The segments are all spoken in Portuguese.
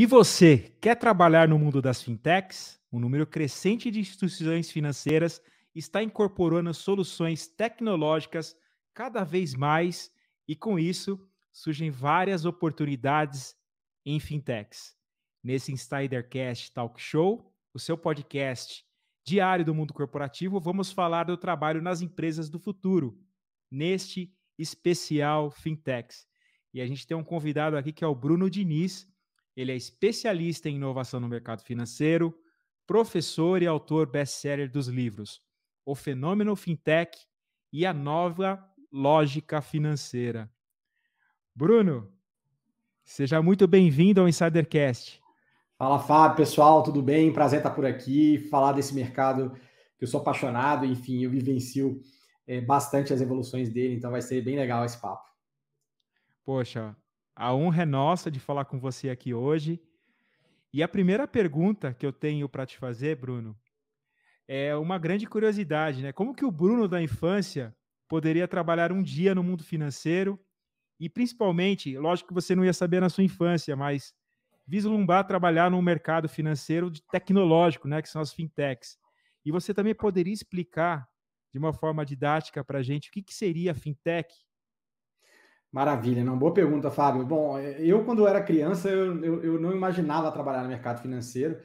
E você quer trabalhar no mundo das fintechs? Um número crescente de instituições financeiras está incorporando soluções tecnológicas cada vez mais e com isso surgem várias oportunidades em fintechs. Nesse Insidercast Talk Show, o seu podcast diário do mundo corporativo, vamos falar do trabalho nas empresas do futuro, neste especial Fintechs. E a gente tem um convidado aqui que é o Bruno Diniz, ele é especialista em inovação no mercado financeiro, professor e autor best-seller dos livros O Fenômeno Fintech e a Nova Lógica Financeira. Bruno, seja muito bem-vindo ao Insidercast. Fala, Fábio, pessoal, tudo bem? Prazer estar por aqui, falar desse mercado que eu sou apaixonado, enfim, eu vivencio é, bastante as evoluções dele, então vai ser bem legal esse papo. Poxa, a honra é nossa de falar com você aqui hoje. E a primeira pergunta que eu tenho para te fazer, Bruno, é uma grande curiosidade, né? Como que o Bruno da infância poderia trabalhar um dia no mundo financeiro e principalmente, lógico que você não ia saber na sua infância, mas vislumbrar trabalhar no mercado financeiro tecnológico, né, que são as fintechs. E você também poderia explicar de uma forma didática para a gente o que, que seria a fintech Maravilha, não. Boa pergunta, Fábio. Bom, eu, quando era criança, eu, eu, eu não imaginava trabalhar no mercado financeiro.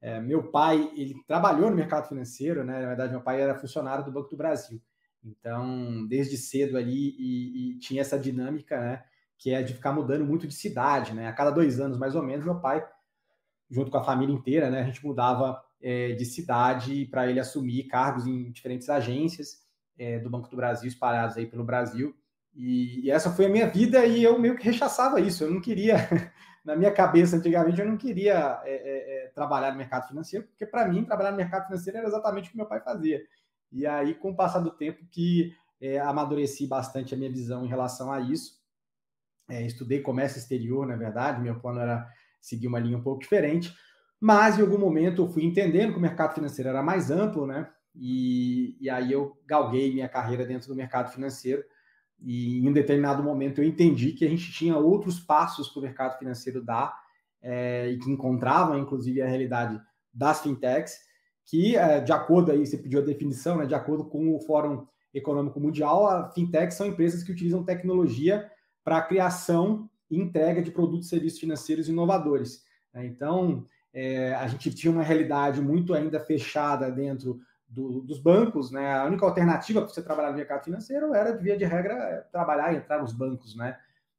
É, meu pai, ele trabalhou no mercado financeiro, né? Na verdade, meu pai era funcionário do Banco do Brasil. Então, desde cedo ali, e, e tinha essa dinâmica, né? Que é de ficar mudando muito de cidade, né? A cada dois anos, mais ou menos, meu pai, junto com a família inteira, né? A gente mudava é, de cidade para ele assumir cargos em diferentes agências é, do Banco do Brasil, espalhados aí pelo Brasil. E, e, essa foi a minha vida e eu meio que rechaçava isso. Eu não queria, na minha cabeça antigamente, eu não queria é, é, é trabalhar no mercado financeiro, porque para mim trabalhar no mercado financeiro era exatamente o que meu pai fazia. E aí, com o passar do tempo, que é, amadureci bastante a minha visão em relação a isso. É, estudei comércio exterior, na verdade, meu plano era seguir uma linha um pouco diferente, mas em algum momento eu fui entendendo que o mercado financeiro era mais amplo, né? E, e aí eu galguei minha carreira dentro do mercado financeiro e em um determinado momento eu entendi que a gente tinha outros passos que o mercado financeiro dá é, e que encontravam, inclusive, a realidade das fintechs, que, é, de acordo aí, você pediu a definição, né, de acordo com o Fórum Econômico Mundial, a fintechs são empresas que utilizam tecnologia para a criação e entrega de produtos e serviços financeiros inovadores. Né? Então, é, a gente tinha uma realidade muito ainda fechada dentro do, dos bancos, né? A única alternativa para você trabalhar no mercado financeiro era, via de regra, é trabalhar e entrar nos bancos, né?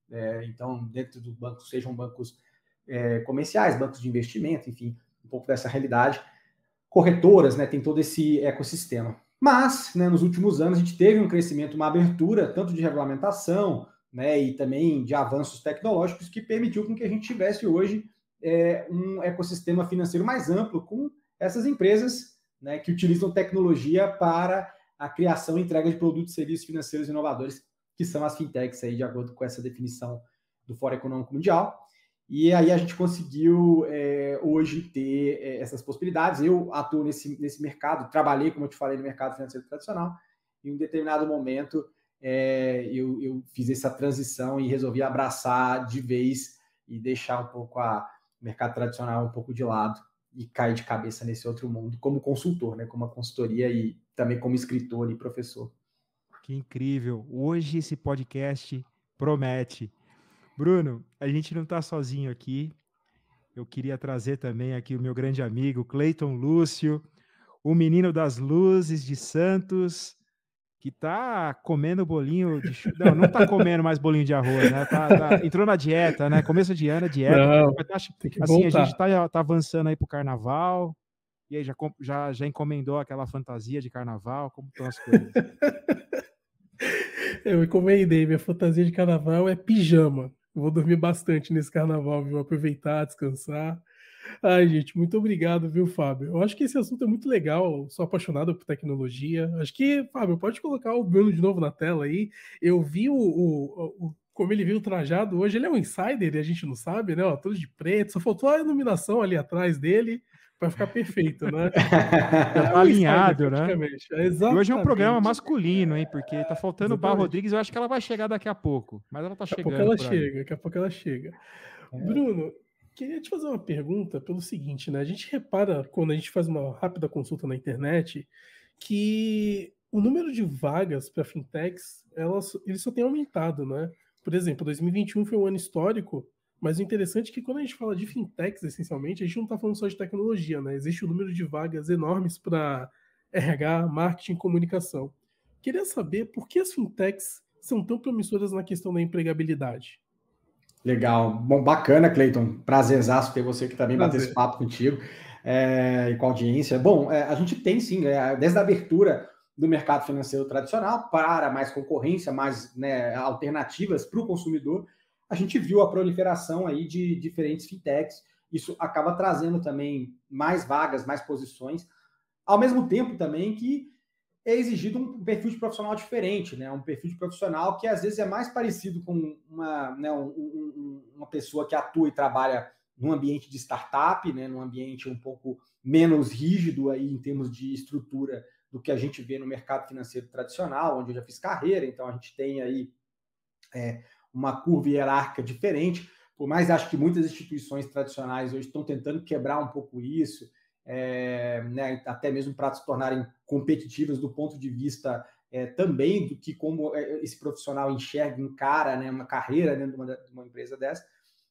É, então, dentro do banco, sejam bancos é, comerciais, bancos de investimento, enfim, um pouco dessa realidade. Corretoras, né? Tem todo esse ecossistema. Mas, né, nos últimos anos, a gente teve um crescimento, uma abertura, tanto de regulamentação, né, e também de avanços tecnológicos, que permitiu com que a gente tivesse hoje é, um ecossistema financeiro mais amplo, com essas empresas né, que utilizam tecnologia para a criação e entrega de produtos e serviços financeiros inovadores, que são as fintechs, aí, de acordo com essa definição do Fórum Econômico Mundial. E aí a gente conseguiu é, hoje ter é, essas possibilidades. Eu atuo nesse, nesse mercado, trabalhei, como eu te falei, no mercado financeiro tradicional, e em um determinado momento é, eu, eu fiz essa transição e resolvi abraçar de vez e deixar um pouco a, o mercado tradicional um pouco de lado e cai de cabeça nesse outro mundo como consultor, né? Como uma consultoria e também como escritor e professor. Que incrível! Hoje esse podcast promete. Bruno, a gente não está sozinho aqui. Eu queria trazer também aqui o meu grande amigo Cleiton Lúcio, o menino das luzes de Santos, que tá comendo bolinho de não, não tá comendo mais bolinho de arroz, né? Tá, tá... entrou na dieta, né? Começo de ano, é dieta. Não, tá que assim, voltar. a gente tá, tá avançando aí pro carnaval. E aí já, já, já encomendou aquela fantasia de carnaval? Como estão as coisas? Eu encomendei, minha fantasia de carnaval é pijama. vou dormir bastante nesse carnaval, viu? Aproveitar, descansar. Ai, gente, muito obrigado, viu, Fábio? Eu acho que esse assunto é muito legal. Sou apaixonado por tecnologia. Acho que, Fábio, pode colocar o Bruno de novo na tela aí. Eu vi o, o, o como ele veio trajado hoje, ele é um insider e a gente não sabe, né? Ó, todo de preto, só faltou a iluminação ali atrás dele para ficar perfeito, né? é um alinhado, insider, né? É, hoje é um programa masculino, hein? Porque tá faltando o Bar Rodrigues, eu acho que ela vai chegar daqui a pouco, mas ela tá daqui chegando. Daqui a pouco ela chega, daqui a pouco ela chega. É. Bruno, Queria te fazer uma pergunta pelo seguinte, né? A gente repara quando a gente faz uma rápida consulta na internet que o número de vagas para fintechs, elas, ele só tem aumentado, né? Por exemplo, 2021 foi um ano histórico, mas o interessante é que quando a gente fala de fintechs, essencialmente, a gente não está falando só de tecnologia, né? Existe um número de vagas enormes para RH, marketing, comunicação. Queria saber por que as fintechs são tão promissoras na questão da empregabilidade. Legal. Bom, bacana, Cleiton. Prazerzaço ter você que também Prazer. bater esse papo contigo é, e com a audiência. Bom, é, a gente tem sim, é, desde a abertura do mercado financeiro tradicional para mais concorrência, mais né, alternativas para o consumidor, a gente viu a proliferação aí de diferentes fintechs. Isso acaba trazendo também mais vagas, mais posições, ao mesmo tempo também que é exigido um perfil de profissional diferente, né? Um perfil de profissional que às vezes é mais parecido com uma, né, um, um, uma pessoa que atua e trabalha num ambiente de startup, né? Num ambiente um pouco menos rígido aí em termos de estrutura do que a gente vê no mercado financeiro tradicional, onde eu já fiz carreira, então a gente tem aí é, uma curva hierárquica diferente. Por mais acho que muitas instituições tradicionais hoje estão tentando quebrar um pouco isso é, né, até mesmo para se tornarem competitivas do ponto de vista é, também do que como é, esse profissional enxerga, encara né, uma carreira dentro de uma, de uma empresa dessa.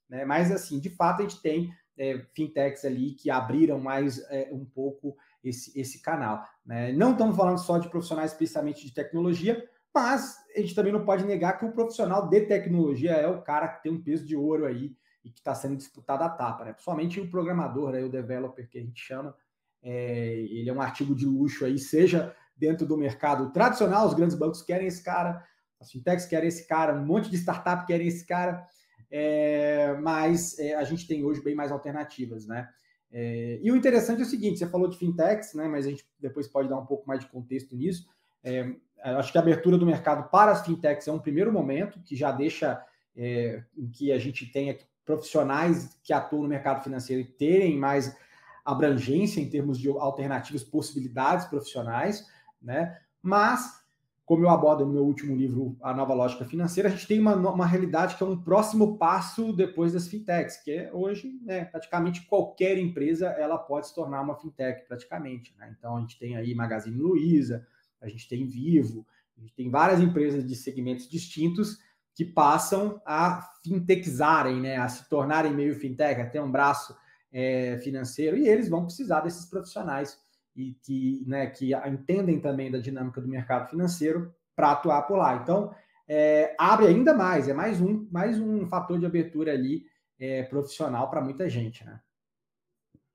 Né? Mas, assim, de fato, a gente tem é, fintechs ali que abriram mais é, um pouco esse, esse canal. Né? Não estamos falando só de profissionais especialmente de tecnologia, mas a gente também não pode negar que o profissional de tecnologia é o cara que tem um peso de ouro aí e que está sendo disputada a tapa. Né? Principalmente o programador, né, o developer que a gente chama, é, ele é um artigo de luxo aí, seja dentro do mercado tradicional, os grandes bancos querem esse cara, as fintechs querem esse cara, um monte de startup querem esse cara, é, mas é, a gente tem hoje bem mais alternativas, né? É, e o interessante é o seguinte, você falou de fintechs, né? Mas a gente depois pode dar um pouco mais de contexto nisso. É, acho que a abertura do mercado para as fintechs é um primeiro momento que já deixa é, em que a gente tenha que profissionais que atuam no mercado financeiro terem mais abrangência em termos de alternativas, possibilidades profissionais, né? Mas, como eu abordo no meu último livro, A Nova Lógica Financeira, a gente tem uma, uma realidade que é um próximo passo depois das fintechs, que é hoje, né, praticamente qualquer empresa ela pode se tornar uma fintech, praticamente. Né? Então, a gente tem aí Magazine Luiza, a gente tem Vivo, a gente tem várias empresas de segmentos distintos que passam a fintechizarem, né, a se tornarem meio fintech, a ter um braço é, financeiro, e eles vão precisar desses profissionais e que, né, que entendem também da dinâmica do mercado financeiro para atuar por lá. Então, é, abre ainda mais, é mais um, mais um fator de abertura ali é, profissional para muita gente, né?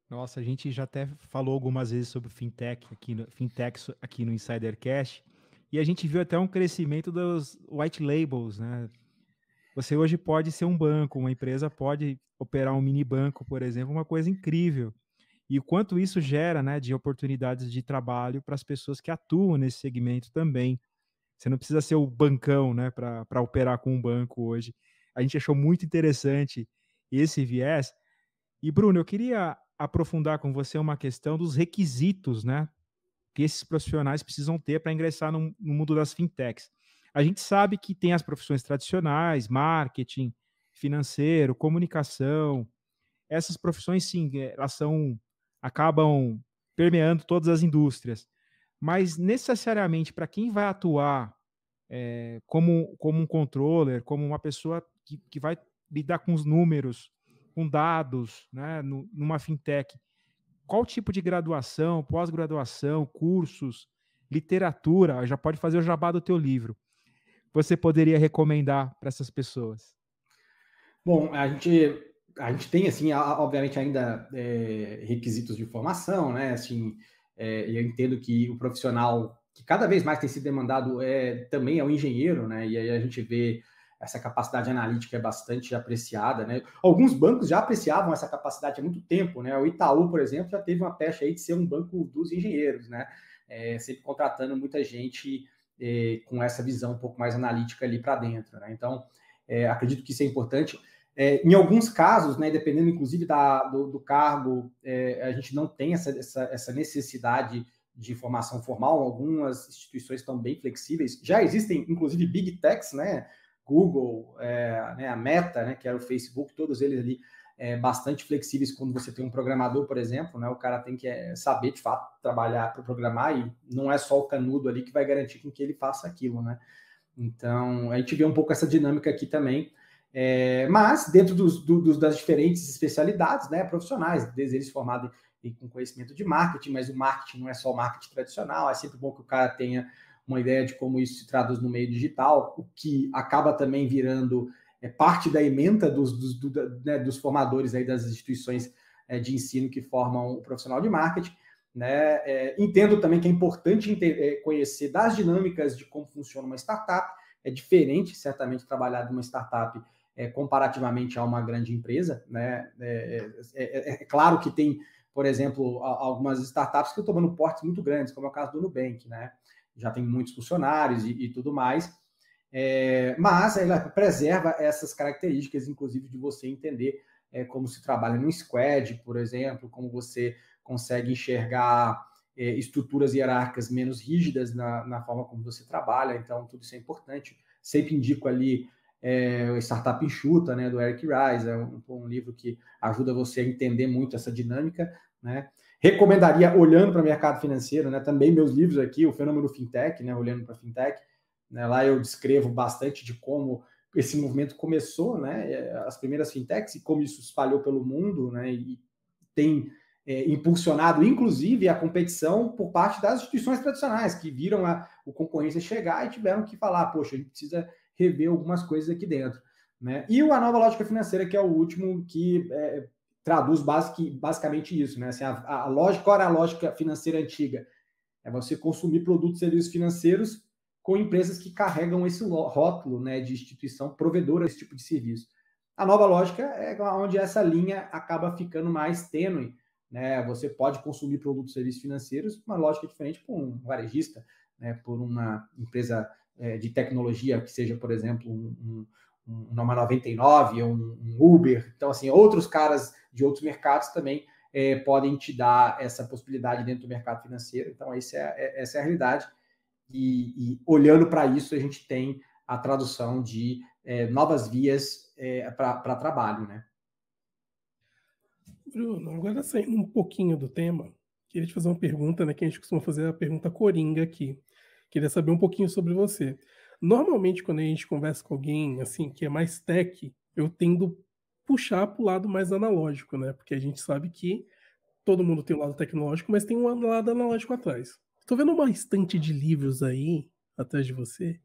Nossa, a gente já até falou algumas vezes sobre fintech aqui no, fintech aqui no Insidercast. E a gente viu até um crescimento dos white labels, né? Você hoje pode ser um banco, uma empresa pode operar um mini banco, por exemplo, uma coisa incrível. E o quanto isso gera né, de oportunidades de trabalho para as pessoas que atuam nesse segmento também. Você não precisa ser o bancão né, para operar com um banco hoje. A gente achou muito interessante esse viés. E, Bruno, eu queria aprofundar com você uma questão dos requisitos né, que esses profissionais precisam ter para ingressar no, no, mundo das fintechs. A gente sabe que tem as profissões tradicionais, marketing, financeiro, comunicação. Essas profissões, sim, é, elas são acabam permeando todas as indústrias. Mas necessariamente para quem vai atuar é, como, como um controller, como uma pessoa que, que vai lidar com os números, com dados, né, no, numa fintech, qual tipo de graduação, pós-graduação, cursos, literatura, já pode fazer o jabá do teu livro, você poderia recomendar para essas pessoas? Bom, a gente, a gente tem, assim, obviamente ainda é, requisitos de formação, né, assim, é, eu entendo que o profissional que cada vez mais tem sido demandado é também é o engenheiro, né, e aí a gente vê essa capacidade analítica é bastante apreciada, né? Alguns bancos já apreciavam essa capacidade há muito tempo, né? O Itaú, por exemplo, já teve uma pecha aí de ser um banco dos engenheiros, né? É, sempre contratando muita gente é, com essa visão um pouco mais analítica ali para dentro, né? Então, é, acredito que isso é importante. É, em alguns casos, né, dependendo inclusive da, do, do cargo, é, a gente não tem essa, essa, essa necessidade de formação formal, algumas instituições estão bem flexíveis. Já existem, inclusive, big techs, né? Google, é, né, a Meta, né, que era o Facebook, todos eles ali é, bastante flexíveis quando você tem um programador, por exemplo, né, o cara tem que é, saber de fato trabalhar para programar e não é só o canudo ali que vai garantir com que ele faça aquilo, né? Então a gente vê um pouco essa dinâmica aqui também. É, mas dentro dos, dos, das diferentes especialidades né, profissionais, desde eles formados com conhecimento de marketing, mas o marketing não é só o marketing tradicional, é sempre bom que o cara tenha uma ideia de como isso se traduz no meio digital, o que acaba também virando é, parte da ementa dos, dos, do, né, dos formadores aí das instituições é, de ensino que formam o profissional de marketing. Né? É, entendo também que é importante é, conhecer das dinâmicas de como funciona uma startup. É diferente, certamente, trabalhar numa startup é, comparativamente a uma grande empresa. Né? É, é, é, é, é claro que tem, por exemplo, algumas startups que estão tomando portes muito grandes, como é o caso do Nubank. Né? já tem muitos funcionários e, e tudo mais. É, mas ela preserva essas características, inclusive de você entender é, como se trabalha no squad, por exemplo, como você consegue enxergar é, estruturas hierárquicas menos rígidas na, na, forma como você trabalha. Então, tudo isso é importante. Sempre indico ali é, o Startup Enxuta, né, do Eric Rice, é um, um livro que ajuda você a entender muito essa dinâmica, né? recomendaria, olhando para o mercado financeiro, né, também meus livros aqui, o fenômeno fintech, né, olhando para fintech, né, lá eu descrevo bastante de como esse movimento começou, né, é, as primeiras fintechs e como isso espalhou pelo mundo, né, e tem é, impulsionado, inclusive, a competição por parte das instituições tradicionais que viram a, o concorrência chegar e tiveram que falar, poxa, a gente precisa rever algumas coisas aqui dentro, né? E o a nova lógica financeira que é o último que é, traduz basic, basicamente isso, né? Assim, a, a, lógica, qual era a lógica financeira antiga? É você consumir produtos e serviços financeiros com empresas que carregam esse rótulo né, de instituição provedora desse tipo de serviço. A nova lógica é onde essa linha acaba ficando mais tênue. Né? Você pode consumir produtos e serviços financeiros, uma lógica diferente para um varejista, né? por uma empresa é, de tecnologia, que seja, por exemplo, um, uma 99, um, um Uber. Então, assim, outros caras de outros mercados também é, podem te dar essa possibilidade dentro do mercado financeiro. Então, essa é, é, essa é a realidade. E, e olhando para isso, a gente tem a tradução de é, novas vias é, para trabalho, né? Bruno, agora saindo um pouquinho do tema, queria te fazer uma pergunta, né? Que a gente costuma fazer a pergunta coringa aqui. Queria saber um pouquinho sobre você. Normalmente, quando a gente conversa com alguém assim que é mais tech, eu tendo puxar para o lado mais analógico, né? Porque a gente sabe que todo mundo tem um lado tecnológico, mas tem um lado analógico atrás. Estou vendo uma estante de livros aí atrás de você.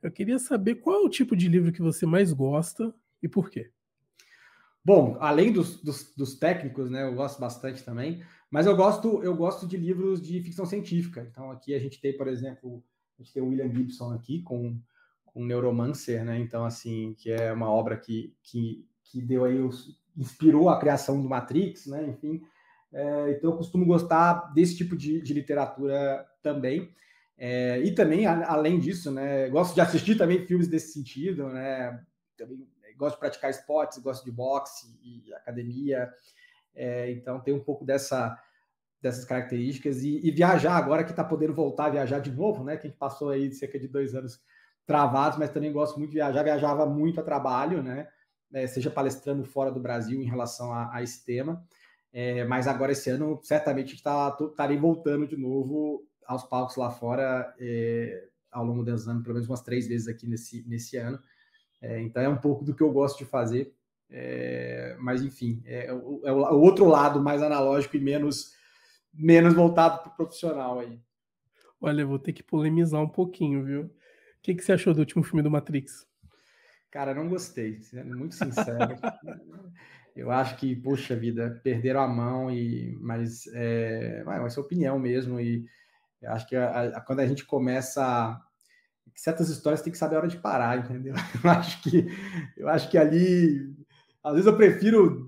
Eu queria saber qual é o tipo de livro que você mais gosta e por quê. Bom, além dos, dos, dos, técnicos, né, eu gosto bastante também, mas eu gosto eu gosto de livros de ficção científica. Então aqui a gente tem, por exemplo, a gente tem o William Gibson aqui com, um Neuromancer, né? Então, assim, que é uma obra que, que, que deu aí os, inspirou a criação do Matrix, né? Enfim, é, então eu costumo gostar desse tipo de, de literatura também. É, e também, a, além disso, né, gosto de assistir também filmes desse sentido, né? Também é, gosto de praticar esportes, gosto de boxe e academia. É, então tem um pouco dessa dessas características e, e viajar agora que está podendo voltar a viajar de novo, né? Que a gente passou aí cerca de dois anos travados, mas também gosto muito de viajar, viajava muito a trabalho, né? É, seja palestrando fora do Brasil em relação a, a esse tema. É, mas agora esse ano certamente está estarei voltando de novo aos palcos lá fora é, ao longo desse ano, pelo menos umas três vezes aqui nesse, nesse ano. É, então é um pouco do que eu gosto de fazer. É, mas enfim, é, é, o, o outro lado mais analógico e menos menos voltado para o profissional aí. Olha, vou ter que polemizar um pouquinho, viu? O que, que você achou do último filme do Matrix? Cara, não gostei, sendo muito sincero. eu acho que, poxa vida, perderam a mão, e mas é, mas é opinião mesmo. E acho que a, a, quando a gente começa certas histórias tem que saber a hora de parar, entendeu? Eu acho que eu acho que ali às vezes eu prefiro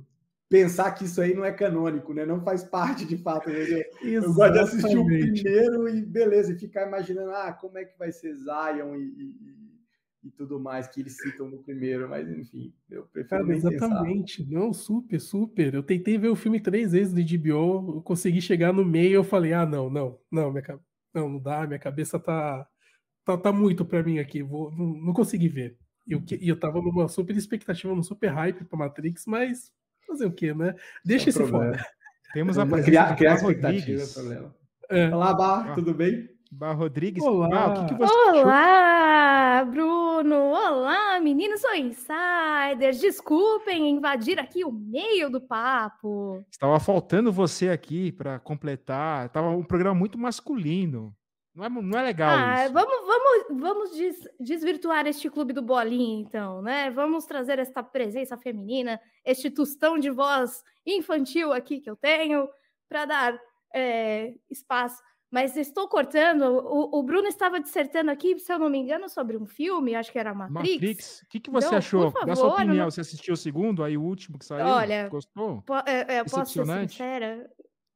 pensar que isso aí não é canônico, né? Não faz parte de fato. Eu gosto de assistir o primeiro e beleza, e ficar imaginando ah, como é que vai ser Zion e, e, e tudo mais que eles citam no primeiro, mas enfim, eu prefiro. Cara, exatamente, pensar. não, super, super. Eu tentei ver o filme três vezes de DBO, eu consegui chegar no meio, eu falei, ah, não, não, não, minha, não, não dá, minha cabeça tá, tá, tá muito para mim aqui, vou, não, não consegui ver. E eu, eu tava numa super expectativa, num super hype pra Matrix, mas fazer o quê, né? Deixa é esse Temos é, a criar, criar expectativa, é, é. Olá, Bar, ah. tudo bem? Bar Rodrigues. Olá, Bar, o que, que você Olá, achou? Bruno. Olá, meninos ou insiders. Desculpem invadir aqui o meio do papo. Estava faltando você aqui para completar. Estava um programa muito masculino. Não é, não é legal ah, isso. Vamos, vamos, vamos des, desvirtuar este clube do bolinha, então, né? Vamos trazer esta presença feminina, este tostão de voz infantil aqui que eu tenho, para dar é, espaço. Mas estou cortando. O, o, Bruno estava dissertando aqui, se eu não me engano, sobre um filme, acho que era Matrix. Matrix? O que, que você então, achou? Favor, Dá sua opinião. Não... Você assistiu o segundo, aí o último que saiu? Olha, gostou? Po, é, é posso ser sincera.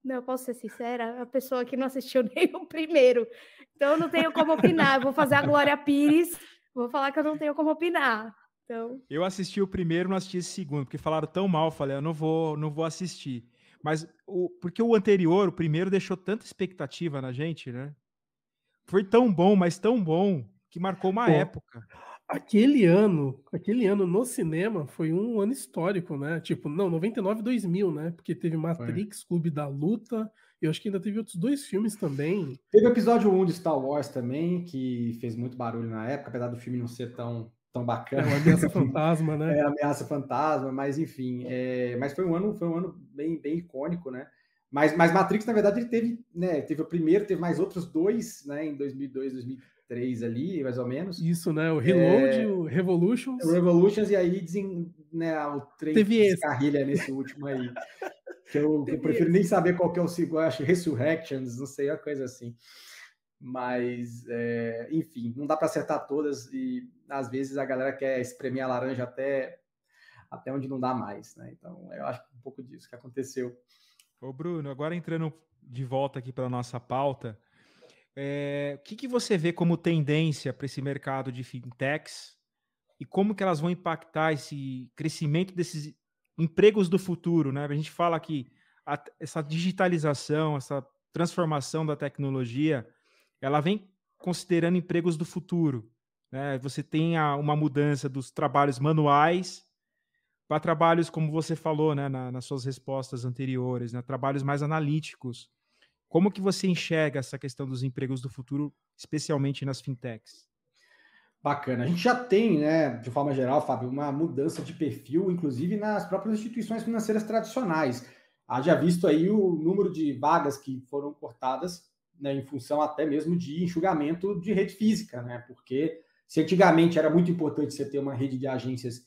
Não, eu posso ser sincera, a pessoa que não assistiu nem o primeiro. Então eu não tenho como opinar. Eu vou fazer a Glória Pires, vou falar que eu não tenho como opinar. Então... Eu assisti o primeiro, não assisti esse segundo, porque falaram tão mal, falei, eu não vou, não vou assistir. Mas o, porque o anterior, o primeiro, deixou tanta expectativa na gente, né? Foi tão bom, mas tão bom, que marcou uma Pô. época aquele ano, aquele ano no cinema foi um ano histórico, né? Tipo, não, 99 2000, né? Porque teve Matrix, foi. Clube da Luta, e eu acho que ainda teve outros dois filmes também. Teve o episódio 1 de Star Wars também, que fez muito barulho na época, apesar do filme não ser tão tão bacana. É, ameaça fantasma, né? É, ameaça fantasma, mas enfim, é... mas foi um ano, foi um ano bem bem icônico, né? Mas, mas Matrix, na verdade, ele teve, né, teve o primeiro, teve mais outros dois, né, em 2002, 2003, 3 ali, mais ou menos. Isso, né? O Reload, é... o Revolutions. O Revolutions, e aí desen... né, o 3 Teve descarrilha esse. nesse último aí. que eu, eu prefiro nem saber qual que é o segundo, acho Resurrections, não sei, uma coisa assim. Mas, é... enfim, não dá para acertar todas e às vezes a galera quer espremer a laranja até, até onde não dá mais, né? Então, eu acho que um pouco disso que aconteceu. Ô, Bruno, agora entrando de volta aqui para nossa pauta, é, o que, que você vê como tendência para esse mercado de fintechs e como que elas vão impactar esse crescimento desses empregos do futuro, né? A gente fala que a, essa digitalização, essa transformação da tecnologia, ela vem considerando empregos do futuro, né? Você tem a, uma mudança dos trabalhos manuais para trabalhos como você falou, né, na, nas suas respostas anteriores, né? Trabalhos mais analíticos como que você enxerga essa questão dos empregos do futuro, especialmente nas fintechs? Bacana. A gente já tem, né, de forma geral, Fábio, uma mudança de perfil, inclusive nas próprias instituições financeiras tradicionais. Haja visto aí o número de vagas que foram cortadas, né, em função até mesmo de enxugamento de rede física, né? Porque se antigamente era muito importante você ter uma rede de agências,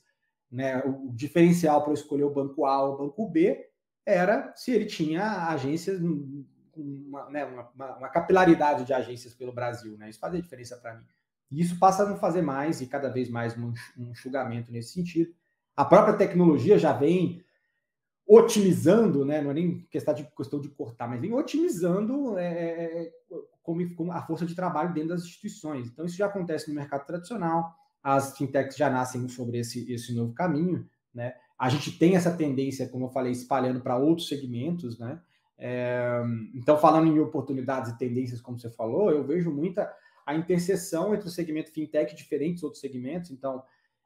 né, o diferencial para escolher o banco A ou o banco B era se ele tinha agências hum, uma, né, uma, uma, capilaridade de agências pelo Brasil, né? Isso a diferença para mim. E isso passa a não fazer mais e cada vez mais um enxugamento nesse sentido. A própria tecnologia já vem otimizando, né? Não é nem questão de, questão de cortar, mas vem otimizando é, é, é, como, como a força de trabalho dentro das instituições. Então isso já acontece no mercado tradicional. As fintechs já nascem sobre esse, esse novo caminho, né? A gente tem essa tendência, como eu falei, espalhando para outros segmentos, né? É, então, falando em oportunidades e tendências, como você falou, eu vejo muita a interseção entre o segmento fintech e diferentes outros segmentos. Então,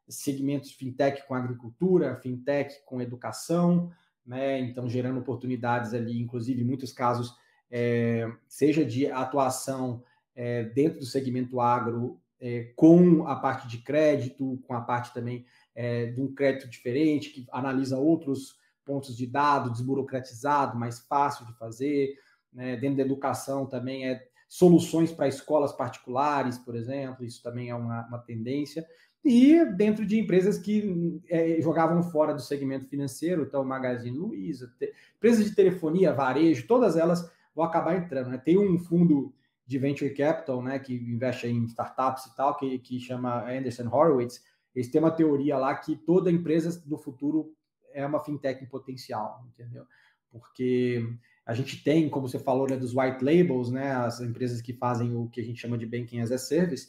segmentos fintech com agricultura, fintech com educação, né? Então, gerando oportunidades ali, inclusive, em muitos casos, é, seja de atuação é, dentro do segmento agro, é, com a parte de crédito, com a parte também é, de um crédito diferente, que analisa outros pontos de dado, desburocratizado, mais fácil de fazer. Né? Dentro da educação também é soluções para escolas particulares, por exemplo, isso também é uma, uma tendência. E dentro de empresas que é, jogavam fora do segmento financeiro, então Magazine Luiza, te, empresas de telefonia, varejo, todas elas vão acabar entrando. Né? Tem um fundo de venture capital, né, que investe em startups e tal, que, que chama Anderson Horowitz. Eles têm uma teoria lá que toda empresa do futuro é uma fintech em potencial, entendeu? Porque a gente tem, como você falou, né, dos white labels, né, as empresas que fazem o que a gente chama de banking as a service,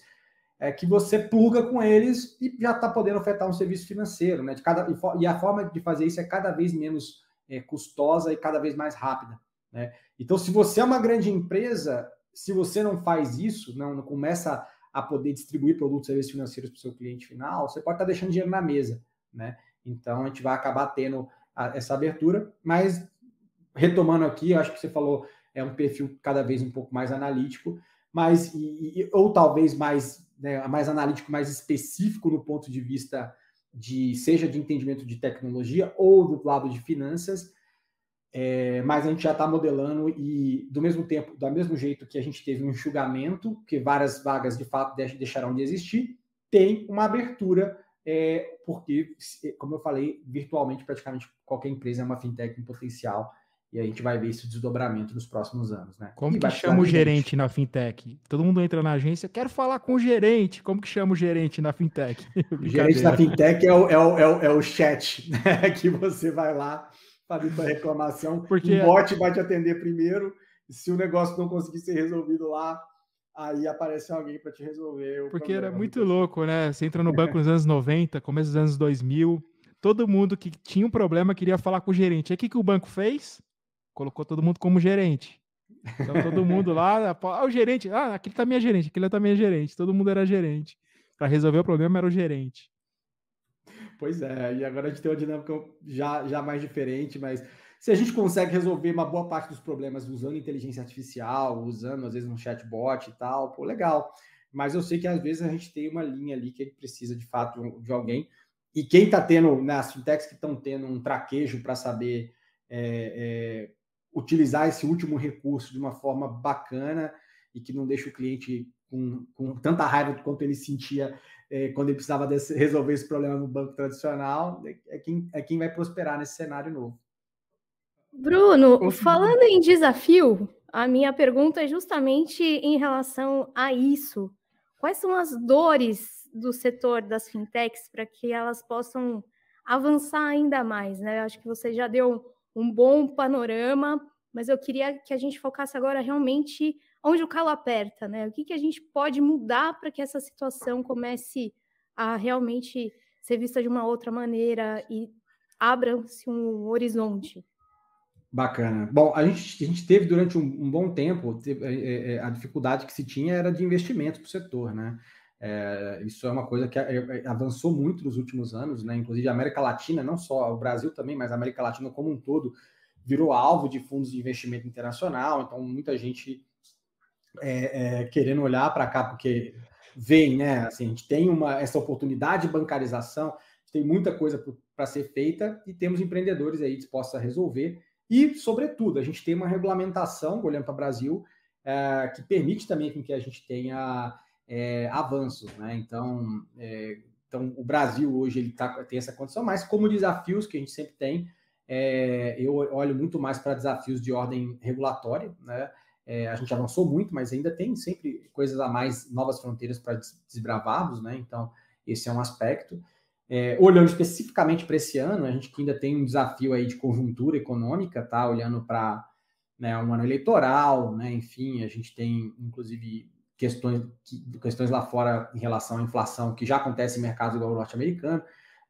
é que você pluga com eles e já está podendo ofertar um serviço financeiro, né? De cada, e a forma de fazer isso é cada vez menos é, custosa e cada vez mais rápida, né? Então, se você é uma grande empresa, se você não faz isso, não, não começa a poder distribuir produtos e serviços financeiros para o seu cliente final, você pode estar tá deixando dinheiro na mesa, né? Então a gente vai acabar tendo a, essa abertura, mas retomando aqui, acho que você falou é um perfil cada vez um pouco mais analítico, mas e, e, ou talvez mais né, mais analítico, mais específico no ponto de vista de seja de entendimento de tecnologia ou do lado de finanças. É, mas a gente já está modelando e do mesmo tempo, do mesmo jeito que a gente teve um enxugamento, que várias vagas de fato deixarão de existir, tem uma abertura é, porque, como eu falei, virtualmente praticamente qualquer empresa é uma fintech em potencial e a gente vai ver esse desdobramento nos próximos anos, né? Como e que chama o é gerente na fintech? Todo mundo entra na agência, quero falar com o gerente. Como que chama o gerente na fintech? O gerente na fintech é o, é o, é o, é o chat, né? Que você vai lá fazer sua reclamação, Porque... o bot vai te atender primeiro. Se o negócio não conseguir ser resolvido lá, aí aparece alguém para te resolver. Porque problema. era muito assim. louco, né? Você entra no banco nos anos 90, começo dos anos 2000, todo mundo que tinha um problema queria falar com o gerente. Aí o que, que o banco fez? Colocou todo mundo como gerente. Então todo mundo lá, ah, o gerente, ah, aquele tá minha gerente, aquele tá minha gerente, todo mundo era gerente. Para resolver o problema era o gerente. Pois é, e agora a gente tem uma dinâmica já, já mais diferente, mas se a gente consegue resolver uma boa parte dos problemas usando inteligência artificial, usando às vezes um chatbot e tal, pô, legal. Mas eu sei que às vezes a gente tem uma linha ali que precisa de fato de alguém. E quem está tendo, nas fintechs que estão tendo um traquejo para saber é, é, utilizar esse último recurso de uma forma bacana e que não deixa o cliente com, com tanta raiva quanto ele sentia é, quando ele precisava desse, resolver esse problema no banco tradicional, é, é quem, é quem vai prosperar nesse cenário novo. Bruno, uhum. falando em desafio, a minha pergunta é justamente em relação a isso. Quais são as dores do setor das fintechs para que elas possam avançar ainda mais? Né? Acho que você já deu um bom panorama, mas eu queria que a gente focasse agora realmente onde o calo aperta, né? O que, que a gente pode mudar para que essa situação comece a realmente ser vista de uma outra maneira e abra-se um horizonte? Bacana. Bom, a gente, a gente teve durante um, um bom tempo teve, é, é, é, a dificuldade que se tinha era de investimento para o setor, né? É, isso é uma coisa que avançou muito nos últimos anos, né? Inclusive a América Latina, não só o Brasil também, mas a América Latina como um todo, virou alvo de fundos de investimento internacional. Então muita gente é, é, querendo olhar para cá porque vem, né? Assim, a gente tem uma essa oportunidade de bancarização, tem muita coisa para ser feita e temos empreendedores aí dispostos a resolver. E, sobretudo, a gente tem uma regulamentação, olhando para o Brasil, é, que permite também que a gente tenha é, avanços. Né? Então, é, então, o Brasil hoje ele tá, tem essa condição, mas como desafios que a gente sempre tem, é, eu olho muito mais para desafios de ordem regulatória. Né? É, a gente avançou muito, mas ainda tem sempre coisas a mais, novas fronteiras para desbravarmos. Né? Então, esse é um aspecto. É, olhando especificamente para esse ano, a gente ainda tem um desafio aí de conjuntura econômica, tá? Olhando para né, um ano eleitoral, né? Enfim, a gente tem, inclusive, questões, questões lá fora em relação à inflação que já acontece em mercados igual o norte-americano,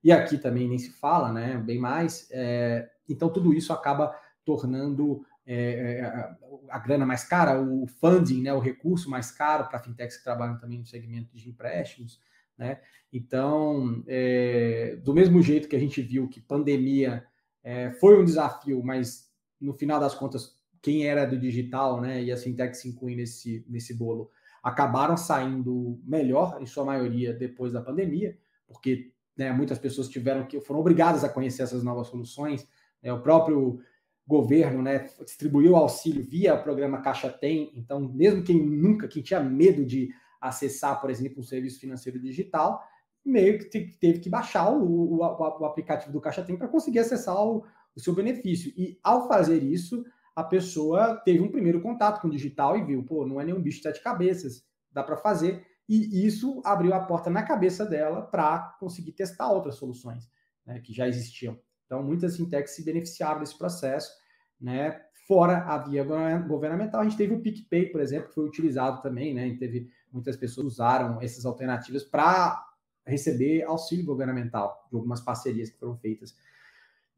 e aqui também nem se fala, né? Bem mais. É, então, tudo isso acaba tornando é, é a, a, grana mais cara, o funding, né, o recurso mais caro para fintechs que trabalham também no segmento de empréstimos. Né? Então, é, do mesmo jeito que a gente viu que pandemia é, foi um desafio, mas no final das contas, quem era do digital né, e a Sintec se inclui nesse, nesse bolo acabaram saindo melhor, em sua maioria, depois da pandemia, porque né, muitas pessoas tiveram que foram obrigadas a conhecer essas novas soluções. Né, o próprio governo né, distribuiu auxílio via programa Caixa Tem, então mesmo quem nunca, quem tinha medo de acessar, por exemplo, um serviço financeiro digital, meio que teve que baixar o, o, o aplicativo do Caixa Tem para conseguir acessar o, o seu benefício. E ao fazer isso, a pessoa teve um primeiro contato com o digital e viu, pô, não é nenhum bicho de sete cabeças, dá para fazer. E isso abriu a porta na cabeça dela para conseguir testar outras soluções né, que já existiam. Então, muitas fintechs se beneficiaram desse processo, né? Fora a via governamental, a gente teve o PicPay, por exemplo, que foi utilizado também, né? Teve Muitas pessoas usaram essas alternativas para receber auxílio governamental, de algumas parcerias que foram feitas.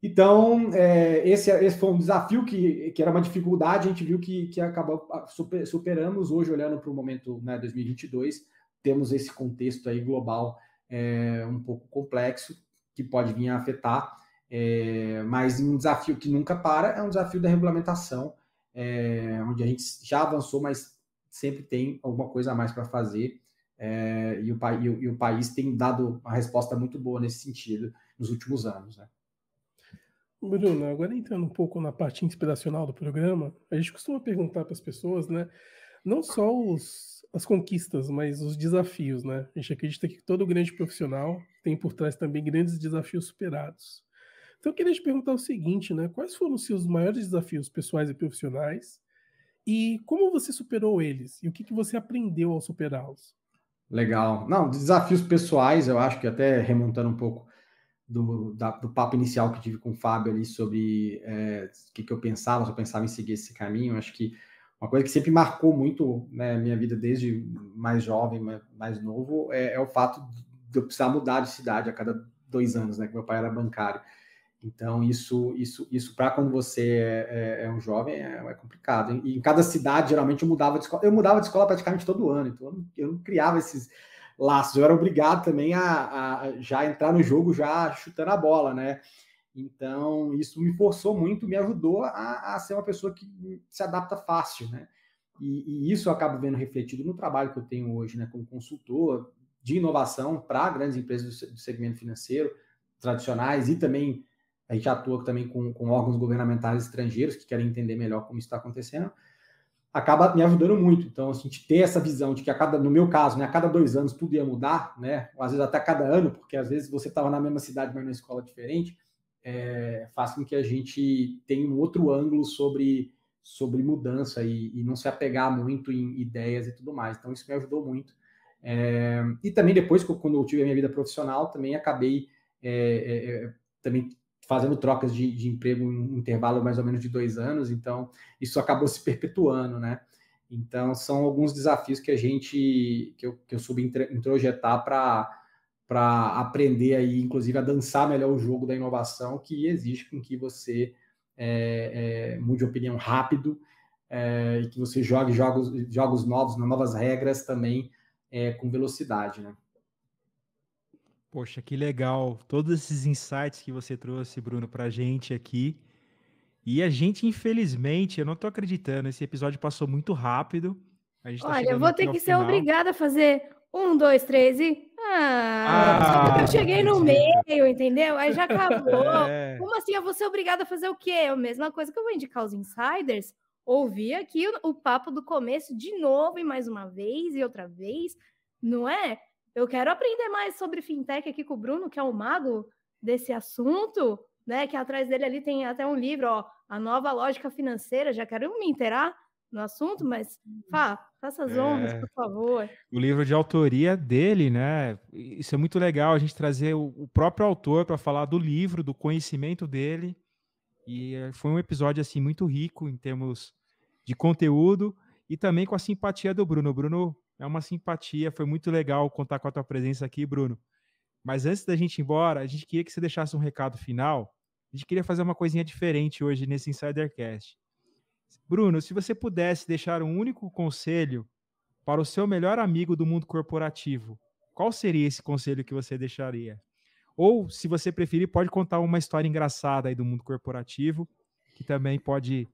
Então, é, esse, esse foi um desafio que, que era uma dificuldade, a gente viu que, que acabou, ah, super, superamos hoje, olhando para o momento né, 2022, temos esse contexto aí global é, um pouco complexo, que pode vir a afetar, é, mas um desafio que nunca para é um desafio da regulamentação, é, onde a gente já avançou, mas sempre tem alguma coisa a mais para fazer é, e, o, e, o, e, o, país tem dado uma resposta muito boa nesse sentido nos últimos anos. Né? Bruno, agora entrando um pouco na parte inspiracional do programa, a gente costuma perguntar para as pessoas, né, não só os, as conquistas, mas os desafios, né? A gente acredita que todo grande profissional tem por trás também grandes desafios superados. Então eu queria te perguntar o seguinte, né? Quais foram os seus maiores desafios pessoais e profissionais? E como você superou eles? E o que, que você aprendeu ao superá-los? Legal. Não, desafios pessoais, eu acho que até remontando um pouco do, da, do papo inicial que tive com o Fábio ali sobre é, o que, que, eu pensava, se eu pensava em seguir esse caminho, eu acho que uma coisa que sempre marcou muito né, minha vida desde mais jovem, mais novo, é, é o fato de eu precisar mudar de cidade a cada dois anos, né? Que meu pai era bancário. Então, isso, isso, isso para quando você é, é, é um jovem é, é, complicado. E em cada cidade, geralmente, eu mudava de escola. Eu mudava de escola praticamente todo ano, então eu não, eu não criava esses laços. Eu era obrigado também a, a, já entrar no jogo, já chutando a bola, né? Então, isso me forçou muito, me ajudou a, a ser uma pessoa que se adapta fácil, né? E, e, isso eu acabo vendo refletido no trabalho que eu tenho hoje, né? Como consultor de inovação para grandes empresas do, do segmento financeiro tradicionais e também a gente atua também com, com órgãos governamentais estrangeiros que querem entender melhor como está acontecendo. Acaba me ajudando muito. Então, a assim, gente ter essa visão de que a cada, no meu caso, né, a cada dois anos tudo ia mudar, né? Ou às vezes até a cada ano, porque às vezes você estava na mesma cidade, mas na escola diferente, é, faz com que a gente tenha um outro ângulo sobre, sobre mudança e, e não se apegar muito em ideias e tudo mais. Então, isso me ajudou muito. É, e também depois, quando eu tive a minha vida profissional, também acabei é, é, é também fazendo trocas de, de emprego em um intervalo mais ou menos de dois anos, então isso acabou se perpetuando, né? Então são alguns desafios que a gente que eu, que eu soube introjetar para para aprender aí, inclusive, a dançar melhor o jogo da inovação, que exige com que você é, é, mude opinião rápido é, e que você jogue jogos, jogos novos, novas regras também é, com velocidade, né? Poxa, que legal. Todos esses insights que você trouxe, Bruno, a gente aqui. E a gente, infelizmente, eu não estou acreditando, esse episódio passou muito rápido. Tá Olha, tá eu vou ter que ser obrigada a fazer um, dois, três e. Ah, ah só porque eu cheguei no meio, entendeu? Aí já acabou. É. Como assim eu vou ser obrigada a fazer o quê? É a mesma coisa que eu vou indicar os insiders. Ouvir aqui o, o papo do começo de novo e mais uma vez e outra vez, não é? Eu quero aprender mais sobre fintech aqui com o Bruno, que é o mago desse assunto, né? Que atrás dele ali tem até um livro, ó, A Nova Lógica Financeira. Já quero me inteirar no assunto, mas faça as é. honras, é, por favor. O livro de autoria dele, né? Isso é muito legal, a gente trazer o, o próprio autor para falar do livro, do conhecimento dele. E eh, foi um episódio assim muito rico em termos de conteúdo e também com a simpatia do Bruno. O Bruno é uma simpatia. Foi muito legal contar com a tua presença aqui, Bruno. Mas antes da gente ir embora, a gente queria que você deixasse um recado final. A gente queria fazer uma coisinha diferente hoje nesse Insidercast. Bruno, se você pudesse deixar um único conselho para o seu melhor amigo do mundo corporativo, qual seria esse conselho que você deixaria? Ou, se você preferir, pode contar uma história engraçada aí do mundo corporativo, que também pode,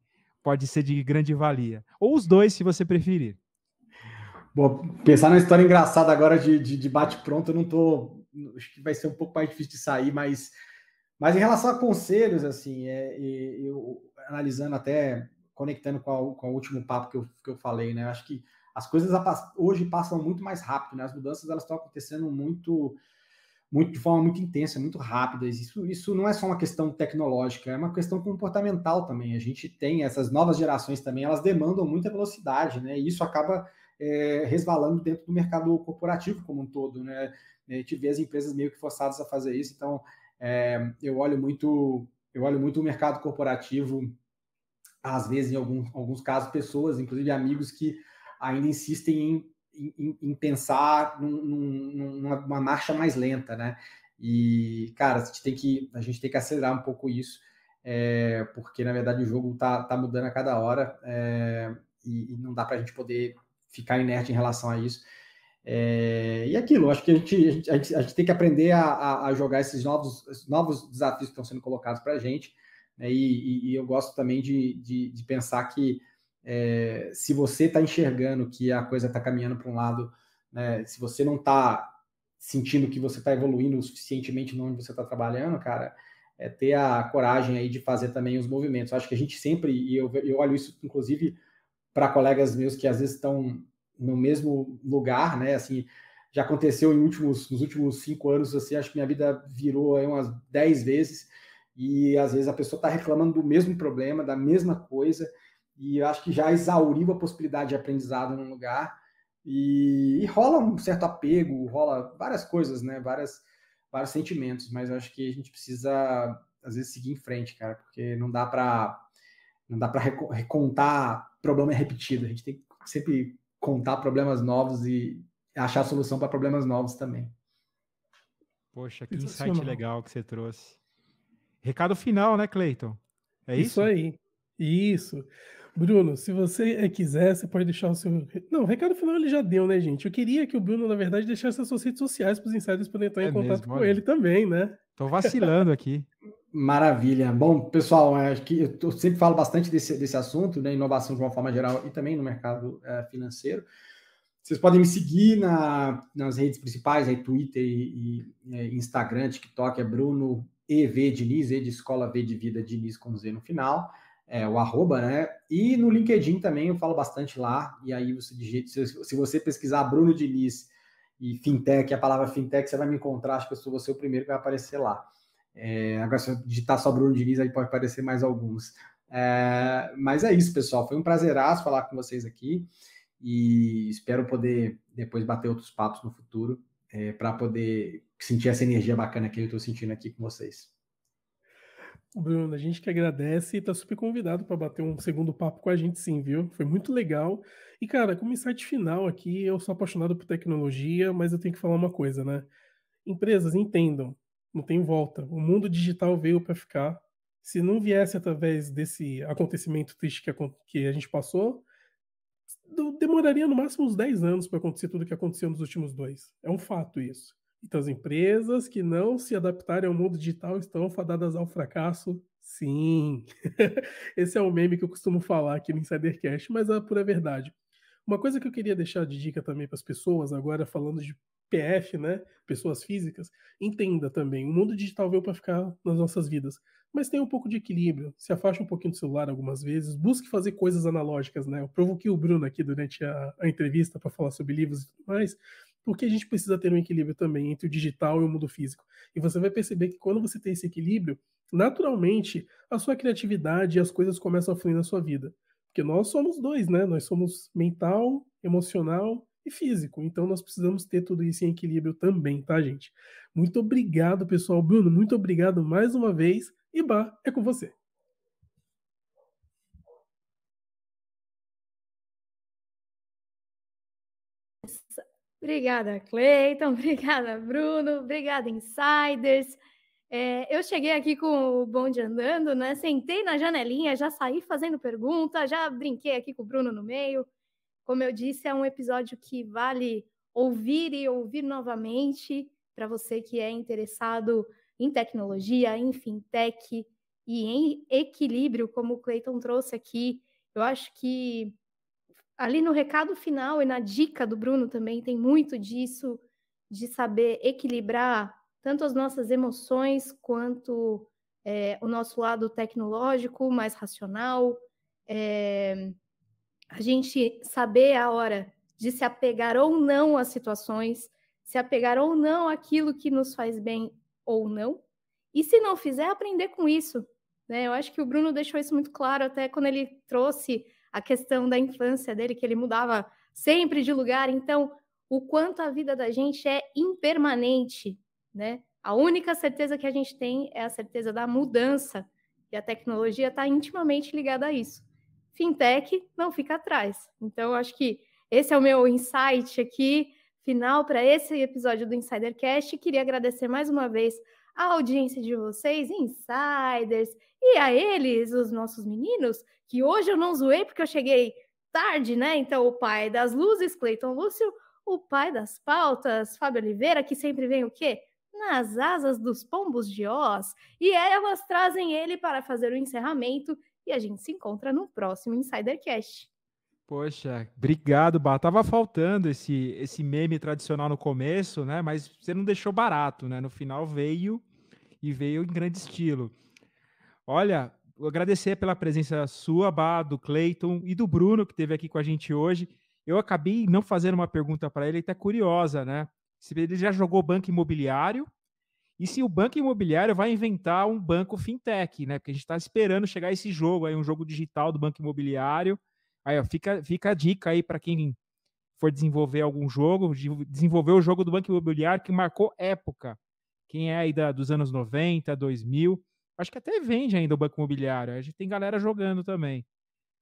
pode ser de grande valia. Ou os dois, se você preferir. Bom, pensar numa história engraçada agora de, de, de bate-pronto, eu não tô. Acho que vai ser um pouco mais difícil de sair, mas, mas em relação a conselhos, assim, é, eu analisando até, conectando com, a, com o último papo que eu, que eu falei, né? Eu acho que as coisas hoje passam muito mais rápido, né? As mudanças elas estão acontecendo muito, muito de forma muito intensa, muito rápida. Isso, isso não é só uma questão tecnológica, é uma questão comportamental também. A gente tem essas novas gerações também, elas demandam muita velocidade, né? E isso acaba é, resvalando dentro do mercado corporativo como um todo, né? A gente vê as empresas meio que forçadas a fazer isso, então é, eu olho muito eu olho muito o mercado corporativo, às vezes, em alguns, alguns casos, pessoas, inclusive amigos, que ainda insistem em, em, em pensar num, num, numa marcha mais lenta, né? E, cara, a gente tem que, a gente tem que acelerar um pouco isso, é, porque, na verdade, o jogo tá, tá mudando a cada hora é, e, e não dá para a gente poder ficar inerte em relação a isso. É, e é aquilo, acho que a gente, a gente, a gente tem que aprender a, a, a jogar esses novos, esses novos desafios que estão sendo colocados para a gente. Né, e, e, eu gosto também de, de, de pensar que é, se você está enxergando que a coisa está caminhando para um lado, né, se você não está sentindo que você está evoluindo suficientemente no onde você está trabalhando, cara, é ter a coragem aí de fazer também os movimentos. Acho que a gente sempre, e eu, eu olho isso inclusive para colegas meus que às vezes estão no mesmo lugar, né? Assim, já aconteceu em últimos, nos últimos cinco anos, assim, acho que minha vida virou aí umas dez vezes, e às vezes a pessoa está reclamando do mesmo problema, da mesma coisa, e eu acho que já exauriu a possibilidade de aprendizado num lugar, e, e rola um certo apego, rola várias coisas, né? Várias, vários sentimentos, mas eu acho que a gente precisa às vezes seguir em frente, cara, porque não dá para não dá para recontar problema é repetido. A gente tem que sempre contar problemas novos e achar solução para problemas novos também. Poxa, que insight legal que você trouxe. Recado final, né, Cleiton? É isso? Isso aí. Isso. Bruno, se você eh, quiser, você pode deixar o seu. Não, o recado final ele já deu, né, gente? Eu queria que o Bruno, na verdade, deixasse as suas redes sociais para os insiders poderem entrar é em contato mesmo, com olha. ele também, né? Tô vacilando aqui. Maravilha. Bom, pessoal, é, acho que eu sempre falo bastante desse, desse assunto, né? Inovação de uma forma geral e também no mercado é, financeiro. Vocês podem me seguir na, nas redes principais, aí Twitter e, e, é, Instagram, TikTok, é Bruno EV Diniz, E de Escola V de Vida Diniz com Z no final, é, o arroba, né? E no LinkedIn também eu falo bastante lá, e aí você digita, se, se você pesquisar Bruno Diniz e fintech, a palavra fintech, você vai me encontrar, acho que eu sou você o primeiro que vai aparecer lá. É, agora, se eu digitar só Bruno Diniz, aí pode aparecer mais alguns. É, mas é isso, pessoal. Foi um prazeraço falar com vocês aqui e espero poder depois bater outros papos no futuro é, para poder sentir essa energia bacana que eu estou sentindo aqui com vocês. Bruno, a gente que agradece e tá super convidado para bater um segundo papo com a gente, sim, viu? Foi muito legal. E, cara, como insight final aqui, eu sou apaixonado por tecnologia, mas eu tenho que falar uma coisa, né? Empresas, entendam, não tem volta. O mundo digital veio para ficar. Se não viesse através desse acontecimento triste que a, que a gente passou, demoraria no máximo uns 10 anos para acontecer tudo o que aconteceu nos últimos dois. É um fato isso. Então, as empresas que não se adaptarem ao mundo digital estão fadadas ao fracasso? Sim. Esse é o meme que eu costumo falar aqui no Insidercast, mas é a pura verdade. Uma coisa que eu queria deixar de dica também para as pessoas, agora falando de PF, né? Pessoas físicas, entenda também, o mundo digital veio para ficar nas nossas vidas, mas tenha um pouco de equilíbrio, se afaste um pouquinho do celular algumas vezes, busque fazer coisas analógicas, né? Eu provoquei o Bruno aqui durante a, a entrevista para falar sobre livros e tudo mais, porque a gente precisa ter um equilíbrio também entre o digital e o mundo físico. E você vai perceber que quando você tem esse equilíbrio, naturalmente a sua criatividade e as coisas começam a fluir na sua vida. Porque nós somos dois, né? Nós somos mental, emocional e físico. Então nós precisamos ter tudo isso em equilíbrio também, tá, gente? Muito obrigado, pessoal. Bruno, muito obrigado mais uma vez. E Bah, é com você. Obrigada, Cleiton. Obrigada, Bruno. Obrigada, Insiders. É, eu cheguei aqui com o bonde andando, né? Sentei na janelinha, já saí fazendo pergunta, já brinquei aqui com o Bruno no meio. Como eu disse, é um episódio que vale ouvir e ouvir novamente para você que é interessado em tecnologia, em fintech e em equilíbrio, como o Cleiton trouxe aqui. Eu acho que ali no recado final e na dica do Bruno também tem muito disso de saber equilibrar tanto as nossas emoções quanto é, o nosso lado tecnológico, mais racional, é, a gente saber a hora de se apegar ou não às situações, se apegar ou não àquilo que nos faz bem ou não, e se não fizer, aprender com isso. Né? Eu acho que o Bruno deixou isso muito claro até quando ele trouxe a questão da infância dele, que ele mudava sempre de lugar. Então, o quanto a vida da gente é impermanente, né? A única certeza que a gente tem é a certeza da mudança, e a tecnologia está intimamente ligada a isso. Fintech não fica atrás. Então, acho que esse é o meu insight aqui, final para esse episódio do Insidercast. Queria agradecer mais uma vez a audiência de vocês, insiders, e a eles, os nossos meninos, que hoje eu não zoei porque eu cheguei tarde, né? Então, o pai das luzes, Cleiton Lúcio, o pai das pautas, Fábio Oliveira, que sempre vem o quê? nas asas dos pombos de Oz, e elas trazem ele para fazer o encerramento e a gente se encontra no próximo Insidercast. Poxa, obrigado, Bá. Tava faltando esse, esse meme tradicional no começo, né? Mas você não deixou barato, né? No final veio e veio em grande estilo. Olha, agradecer pela presença sua, Bá, do Cleiton e do Bruno, que esteve aqui com a gente hoje. Eu acabei não fazendo uma pergunta para ele, até tá curiosa, né? se ele já jogou banco imobiliário e se o banco imobiliário vai inventar um banco fintech, né? Porque a gente está esperando chegar esse jogo aí, um jogo digital do banco imobiliário. Aí, ó, fica, fica a dica aí para quem for desenvolver algum jogo, desenvolver o jogo do banco imobiliário que marcou época. Quem é aí da, dos anos 90, 2000, acho que até vende ainda o banco imobiliário. A gente tem galera jogando também.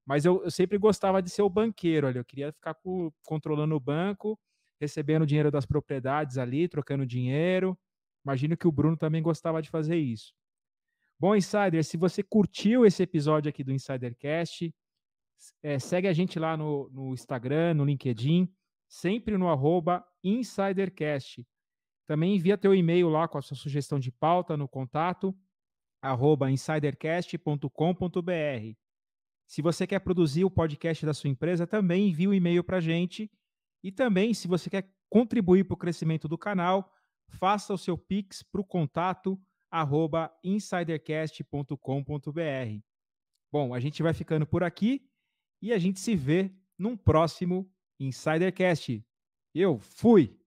Mas eu, eu sempre gostava de ser o banqueiro, olha, eu queria ficar com, controlando o banco recebendo dinheiro das propriedades ali, trocando dinheiro. Imagino que o Bruno também gostava de fazer isso. Bom, Insider, se você curtiu esse episódio aqui do Insidercast, é, segue a gente lá no, no, Instagram, no LinkedIn, sempre no arroba InsiderCast. Também envia teu e-mail lá com a sua sugestão de pauta no contato, arroba insidercast.com.br. Se você quer produzir o podcast da sua empresa, também envia o um e-mail para a gente, e também, se você quer contribuir para o crescimento do canal, faça o seu Pix para o contato arroba insidercast.com.br. Bom, a gente vai ficando por aqui e a gente se vê num próximo Insidercast. Eu fui!